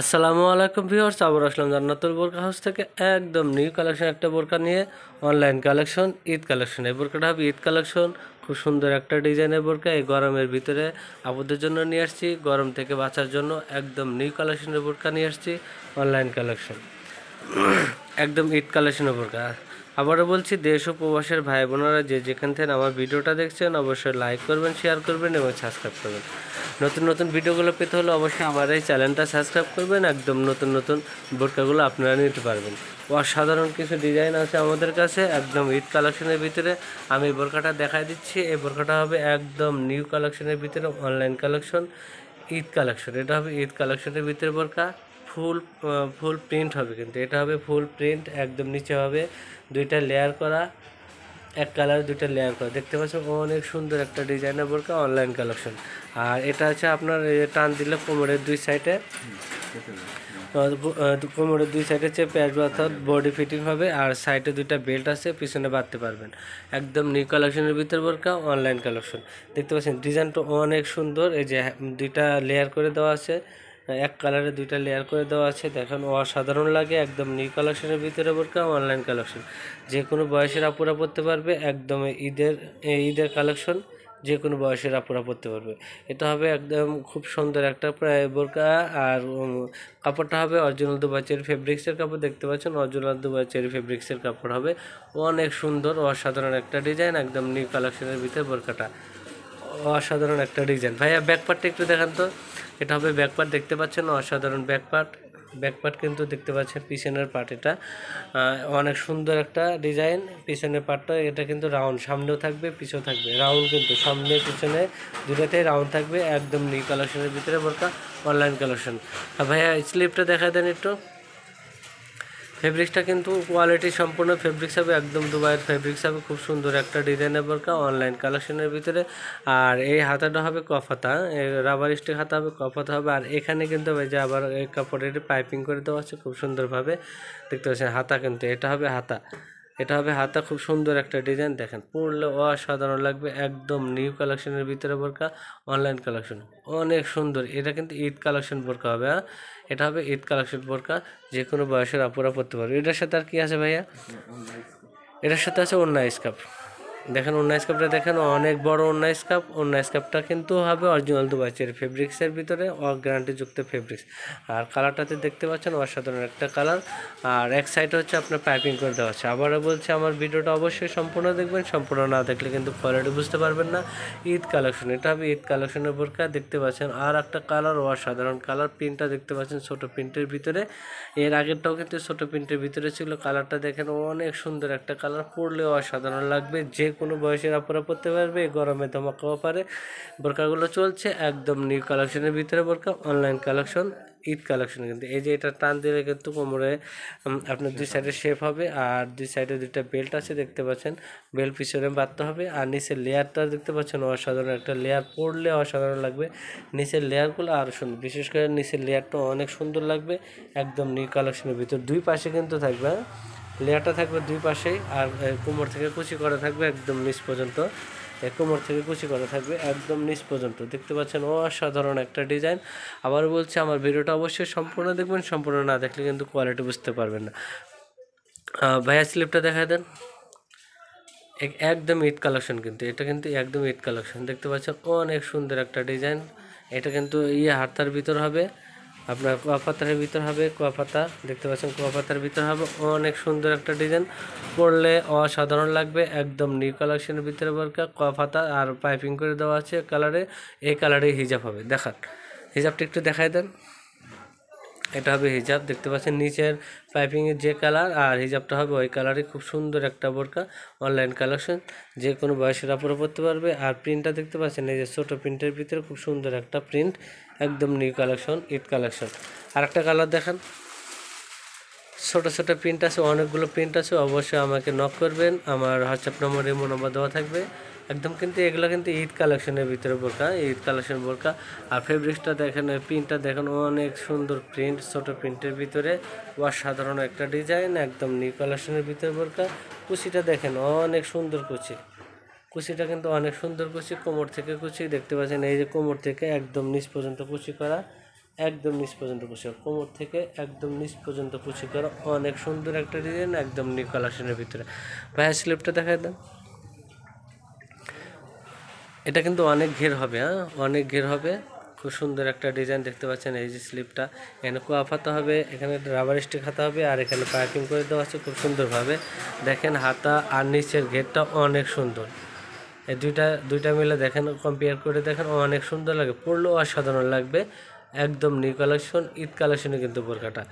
আসসালামু আলাইকুম ভিউয়ার্স আবার আসলাম জান্নাতুল বোরকা হাউস থেকে একদম নিউ কালেকশন একটা বোরকা নিয়ে অনলাইন কালেকশন ঈদ কালেকশন এই বোরকাটা হবে ঈদ কালেকশন খুব সুন্দর একটা ডিজাইনের বোরকা এই গরমের ভিতরে আবদ্ধের জন্য নিয়ে আসছি গরম থেকে বাঁচার জন্য একদম নিউ কালেকশনের বোরকা নিয়ে আসছি অনলাইন কালেকশন একদম ঈদ কালেকশনের বোরকা আবারও বলছি দেশ ও প্রবাসের ভাই বোনেরা যে যেখান থেকে আমার ভিডিওটা দেখছেন অবশ্যই লাইক করবেন শেয়ার করবেন এবং সাবস্ক্রাইব করবেন নতুন নতুন ভিডিওগুলো পেতে হলে অবশ্যই আমার এই চ্যানেলটা সাবস্ক্রাইব করবেন একদম নতুন নতুন বোরকাগুলো আপনারা নিতে পারবেন অসাধারণ কিছু ডিজাইন আছে আমাদের কাছে একদম ঈদ কালেকশনের ভিতরে আমি এই বোরকাটা দেখাই দিচ্ছি এই বোরকাটা হবে একদম নিউ কালেকশনের ভিতরে অনলাইন কালেকশন ঈদ কালেকশন এটা হবে ঈদ কালেকশনের ভিতরে বোরকা ফুল ফুল প্রিন্ট হবে কিন্তু এটা হবে ফুল প্রিন্ট একদম নিচে হবে দুইটা লেয়ার করা এক কালার দুইটা লেয়ার করা দেখতে পাচ্ছেন অনেক সুন্দর একটা ডিজাইনের বোরকা অনলাইন কালেকশন আর এটা আছে আপনার টান দিলে কোমরের দুই সাইডে কোমরের দুই সাইডে হচ্ছে আসবে অর্থাৎ বডি ফিটিং হবে আর সাইডে দুইটা বেল্ট আছে পিছনে বাঁধতে পারবেন একদম নিউ কালেকশনের ভিতর বোরকা অনলাইন কালেকশন দেখতে পাচ্ছেন ডিজাইনটা অনেক সুন্দর এই যে দুইটা লেয়ার করে দেওয়া আছে এক কালারে দুইটা লেয়ার করে দেওয়া আছে দেখেন অসাধারণ লাগে একদম নিউ কালেকশনের ভিতরে বোরকা অনলাইন কালেকশন যে কোনো বয়সের আপুরা পড়তে পারবে একদম ঈদের ঈদের কালেকশন যে কোনো বয়সের আপুরা পরতে পারবে এটা হবে একদম খুব সুন্দর একটা প্রায় বোরকা আর কাপড়টা হবে অরিজিনাল দুবাচের ফেব্রিক্সের কাপড় দেখতে পাচ্ছেন অরিজিনাল দুবাচের ফেব্রিক্সের কাপড় হবে অনেক সুন্দর অসাধারণ একটা ডিজাইন একদম নিউ কালেকশনের ভিতরে বোরকাটা অসাধারণ একটা ডিজাইন ভাইয়া ব্যাকপার্টটা একটু দেখান তো এটা হবে ব্যাকপার্ট দেখতে পাচ্ছেন অসাধারণ ব্যাকপার্ট ব্যাকপার্ট কিন্তু দেখতে পাচ্ছেন পিছনের পার্ট এটা অনেক সুন্দর একটা ডিজাইন পিছনের পার্টটা এটা কিন্তু রাউন্ড সামনেও থাকবে পিছেও থাকবে রাউন্ড কিন্তু সামনে পিছনে দুটাতেই রাউন্ড থাকবে একদম নিউ কালেকশনের ভিতরে বোরকা অনলাইন কালেকশন ভাইয়া স্লিপটা দেখা দেন একটু ফেব্রিক্সটা কিন্তু কোয়ালিটি সম্পূর্ণ ফেব্রিক্স হবে একদম দুবাইয়ের ফেব্রিক্স হবে খুব সুন্দর একটা ডিজাইনের বরকা অনলাইন কালেকশনের ভিতরে আর এই হাতাটা হবে কফাতা রাবার স্টিক হাতা হবে কফাতা হবে আর এখানে কিন্তু হবে যে আবার এই কাপড়ের পাইপিং করে দেওয়া আছে খুব সুন্দরভাবে দেখতে পাচ্ছেন হাতা কিন্তু এটা হবে হাতা এটা হবে হাতা খুব সুন্দর একটা ডিজাইন দেখেন পড়লে অসাধারণ লাগবে একদম নিউ কালেকশনের ভিতরে বোরকা অনলাইন কালেকশন অনেক সুন্দর এটা কিন্তু ঈদ কালেকশন বোরকা হবে হ্যাঁ এটা হবে ঈদ কালেকশন বোরকা যে কোনো বয়সের আপুরা পড়তে পারবে এটার সাথে আর কি আছে ভাইয়া এটার সাথে আছে অন্য স্কার্ফ দেখেন উন্নাইশ কাপটা দেখেন অনেক বড় উন্নাইশ কাপ উন্নাইশ কাপটা কিন্তু হবে অরিজিনাল দু চেরি ফেব্রিক্সের ভিতরে গ্যারান্টিযুক্ত ফেব্রিক্স আর কালারটাতে দেখতে পাচ্ছেন অসাধারণ একটা কালার আর এক সাইডে হচ্ছে আপনার পাইপিং করে দেওয়া হচ্ছে আবারও বলছে আমার ভিডিওটা অবশ্যই সম্পূর্ণ দেখবেন সম্পূর্ণ না দেখলে কিন্তু কোয়ালিটি বুঝতে পারবেন না ঈদ কালেকশন এটা হবে ঈদ কালেকশনের বোরকা দেখতে পাচ্ছেন আর একটা কালার অসাধারণ কালার প্রিন্টটা দেখতে পাচ্ছেন ছোটো প্রিন্টের ভিতরে এর আগেরটাও কিন্তু ছোটো প্রিন্টের ভিতরে ছিল কালারটা দেখেন অনেক সুন্দর একটা কালার পড়লে অসাধারণ লাগবে যে কোনো বয়সের আপনারা পড়তে পারবে গরমে ধমাকা পারে বোরকাগুলো চলছে একদম নিউ কালেকশনের ভিতরে বোরকা অনলাইন কালেকশন ঈদ কালেকশন কিন্তু এই যে এটা টান দিলে কিন্তু কোমরে আপনার দুই সাইডে শেপ হবে আর দুই সাইডে দুইটা বেল্ট আছে দেখতে পাচ্ছেন বেল্ট পিছনে বাঁধতে হবে আর নিচের লেয়ারটা দেখতে পাচ্ছেন অসাধারণ একটা লেয়ার পড়লে অসাধারণ লাগবে নিচের লেয়ারগুলো আরও সুন্দর বিশেষ করে নিচের লেয়ারটা অনেক সুন্দর লাগবে একদম নিউ কালেকশনের ভিতর দুই পাশে কিন্তু থাকবে লেয়ারটা থাকবে দুই পাশে আর কোমর থেকে কুচি করা থাকবে একদম নিচ পর্যন্ত কোমর থেকে কুচি করা থাকবে একদম নিচ পর্যন্ত দেখতে পাচ্ছেন অসাধারণ একটা ডিজাইন আবার বলছি আমার ভিডিওটা অবশ্যই সম্পূর্ণ দেখবেন সম্পূর্ণ না দেখলে কিন্তু কোয়ালিটি বুঝতে পারবেন না ভাইয়া স্লিপটা দেখা দেন একদম ঈদ কালেকশন কিন্তু এটা কিন্তু একদম ঈদ কালেকশন দেখতে পাচ্ছেন অনেক সুন্দর একটা ডিজাইন এটা কিন্তু ইয়ে হাতার ভিতর হবে আপনার কুয়াপাতার ভিতর হবে কুয়াপাতা দেখতে পাচ্ছেন কুয়াপাতার ভিতর হবে অনেক সুন্দর একটা ডিজাইন পড়লে অসাধারণ লাগবে একদম নিউ কালেকশনের ভিতরে বরকা কুয়াপাতা আর পাইপিং করে দেওয়া আছে কালারে এই কালারে হিজাব হবে দেখান হিজাবটা একটু দেখাই দেন এটা হবে হিজাব দেখতে পাচ্ছেন নিচের পাইপিংয়ের যে কালার আর হিজাবটা হবে ওই কালারই খুব সুন্দর একটা বোরকা অনলাইন কালেকশন যে কোনো বয়সের আপরে পরতে পারবে আর প্রিন্টটা দেখতে পাচ্ছেন এই যে ছোটো প্রিন্টের ভিতরে খুব সুন্দর একটা প্রিন্ট একদম নিউ কালেকশন ইট কালেকশন আর একটা কালার দেখান ছোটো ছোটো প্রিন্ট আছে অনেকগুলো প্রিন্ট আছে অবশ্যই আমাকে নক করবেন আমার হোয়াটসঅ্যাপ নম্বরে এমন নম্বর দেওয়া থাকবে একদম কিন্তু এগুলো কিন্তু ঈদ কালেকশনের ভিতরে বোরকা ঈদ কালেকশন বোরকা আর ফেব্রিক্সটা দেখেন প্রিন্টটা দেখেন অনেক সুন্দর প্রিন্ট ছোট প্রিন্টের ভিতরে সাধারণ একটা ডিজাইন একদম নিউ কালেকশনের ভিতরে বোরকা কুচিটা দেখেন অনেক সুন্দর কুচি কুচিটা কিন্তু অনেক সুন্দর কুচি কোমর থেকে কুচি দেখতে পাচ্ছেন এই যে কোমর থেকে একদম নিচ পর্যন্ত কুচি করা একদম নিচ পর্যন্ত কুচি কোমর থেকে একদম নিচ পর্যন্ত কুচি করা অনেক সুন্দর একটা ডিজাইন একদম নিউ কালেকশনের ভিতরে ভাইয়া স্লিপটা দেখায় দেন এটা কিন্তু অনেক ঘের হবে হ্যাঁ অনেক ঘের হবে খুব সুন্দর একটা ডিজাইন দেখতে পাচ্ছেন এই যে স্লিপটা এখানে কুয়াফাতে হবে এখানে রাবার স্টিক হাতা হবে আর এখানে পাইপিং করে দেওয়া আছে খুব সুন্দরভাবে দেখেন হাতা আর নিচের ঘেরটা অনেক সুন্দর এই দুইটা দুইটা মিলে দেখেন কম্পেয়ার করে দেখেন অনেক সুন্দর লাগে পড়লেও অসাধারণ লাগবে একদম নিউ কালেকশন ঈদ কালেকশনে কিন্তু বোরকাটা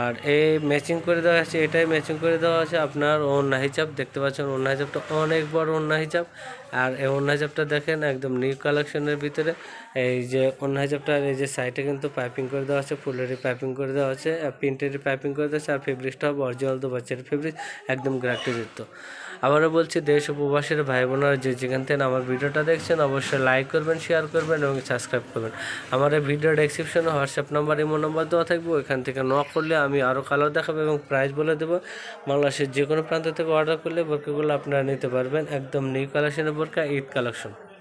আর এই ম্যাচিং করে দেওয়া আছে এটাই ম্যাচিং করে দেওয়া আছে আপনার অন্য হিজাব দেখতে পাচ্ছেন অন্য হিসাবটা অনেক বড় অন্য হিজাব আর এই অন্য হিজাবটা দেখেন একদম নিউ কালেকশনের ভিতরে এই যে অন্য হিজাবটার এই যে সাইডে কিন্তু পাইপিং করে দেওয়া আছে ফুলেরই পাইপিং করে দেওয়া আছে প্রিন্টেরই পাইপিং করে দেওয়া আছে আর ফেব্রিক্সটা অরিজিনাল তো বাচ্চার ফেব্রিক একদম গ্রাহ্যযুক্ত আবারও বলছি দেশ উপবাসের ভাই বোনারা যে যেখান থেকে আমার ভিডিওটা দেখছেন অবশ্যই লাইক করবেন শেয়ার করবেন এবং সাবস্ক্রাইব করবেন আমার এই ভিডিও দেখছি ডিসক্রিপশনে হোয়াটসঅ্যাপ নাম্বার ইমো নাম্বার দেওয়া থাকবে ওইখান থেকে নক করলে আমি আরও কালার দেখাবো এবং প্রাইস বলে দেবো বাংলাদেশের যে কোনো প্রান্ত থেকে অর্ডার করলে বোরকাগুলো আপনারা নিতে পারবেন একদম নিউ কালেকশনের বোরকা ঈদ কালেকশন